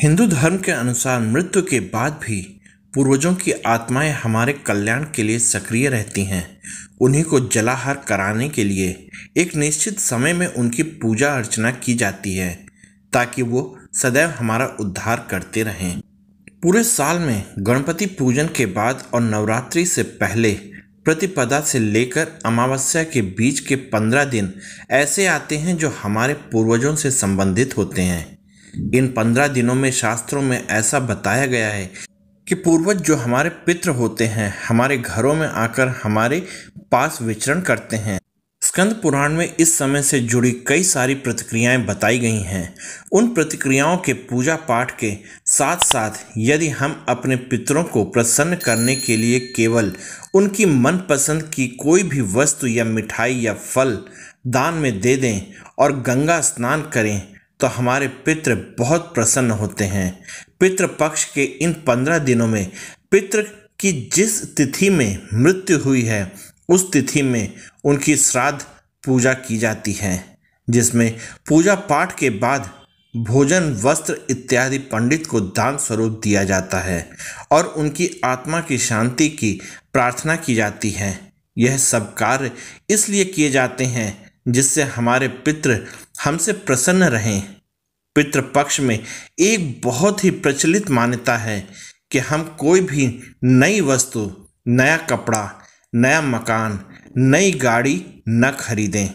हिंदू धर्म के अनुसार मृत्यु के बाद भी पूर्वजों की आत्माएं हमारे कल्याण के लिए सक्रिय रहती हैं उन्हीं को जलाहार कराने के लिए एक निश्चित समय में उनकी पूजा अर्चना की जाती है ताकि वो सदैव हमारा उद्धार करते रहें पूरे साल में गणपति पूजन के बाद और नवरात्रि से पहले प्रतिपदा से लेकर अमावस्या के बीच के पंद्रह दिन ऐसे आते हैं जो हमारे पूर्वजों से संबंधित होते हैं इन पंद्रह दिनों में शास्त्रों में ऐसा बताया गया है कि पूर्वज जो हमारे पित्र होते हैं हमारे घरों में आकर हमारे पास विचरण करते हैं स्कंद पुराण में इस समय से जुड़ी कई सारी प्रतिक्रियाएं बताई गई हैं उन प्रतिक्रियाओं के पूजा पाठ के साथ साथ यदि हम अपने पितरों को प्रसन्न करने के लिए केवल उनकी मनपसंद की कोई भी वस्तु या मिठाई या फल दान में दे दें और गंगा स्नान करें तो हमारे पितृ बहुत प्रसन्न होते हैं पितृ पक्ष के इन पंद्रह दिनों में पितृ की जिस तिथि में मृत्यु हुई है उस तिथि में उनकी श्राद्ध पूजा की जाती है जिसमें पूजा पाठ के बाद भोजन वस्त्र इत्यादि पंडित को दान स्वरूप दिया जाता है और उनकी आत्मा की शांति की प्रार्थना की जाती है यह सब कार्य इसलिए किए जाते हैं जिससे हमारे पित्र हमसे प्रसन्न रहें पितृ पक्ष में एक बहुत ही प्रचलित मान्यता है कि हम कोई भी नई वस्तु नया कपड़ा नया मकान नई गाड़ी न खरीदें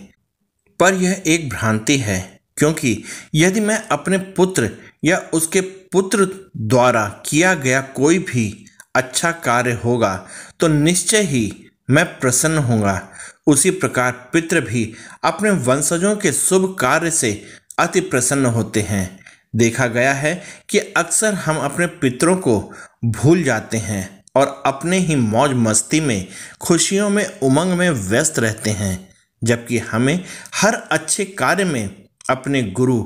पर यह एक भ्रांति है क्योंकि यदि मैं अपने पुत्र या उसके पुत्र द्वारा किया गया कोई भी अच्छा कार्य होगा तो निश्चय ही मैं प्रसन्न होगा उसी प्रकार पितृ भी अपने वंशजों के शुभ कार्य से अति प्रसन्न होते हैं देखा गया है कि अक्सर हम अपने पितरों को भूल जाते हैं और अपने ही मौज मस्ती में खुशियों में उमंग में व्यस्त रहते हैं जबकि हमें हर अच्छे कार्य में अपने गुरु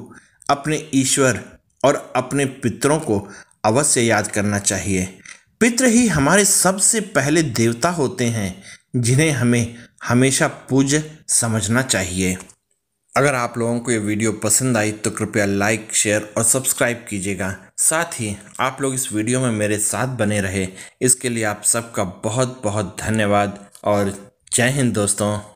अपने ईश्वर और अपने पितरों को अवश्य याद करना चाहिए पितृ ही हमारे सबसे पहले देवता होते हैं जिन्हें हमें हमेशा पूज्य समझना चाहिए अगर आप लोगों को ये वीडियो पसंद आई तो कृपया लाइक शेयर और सब्सक्राइब कीजिएगा साथ ही आप लोग इस वीडियो में मेरे साथ बने रहे इसके लिए आप सबका बहुत बहुत धन्यवाद और जय हिंद दोस्तों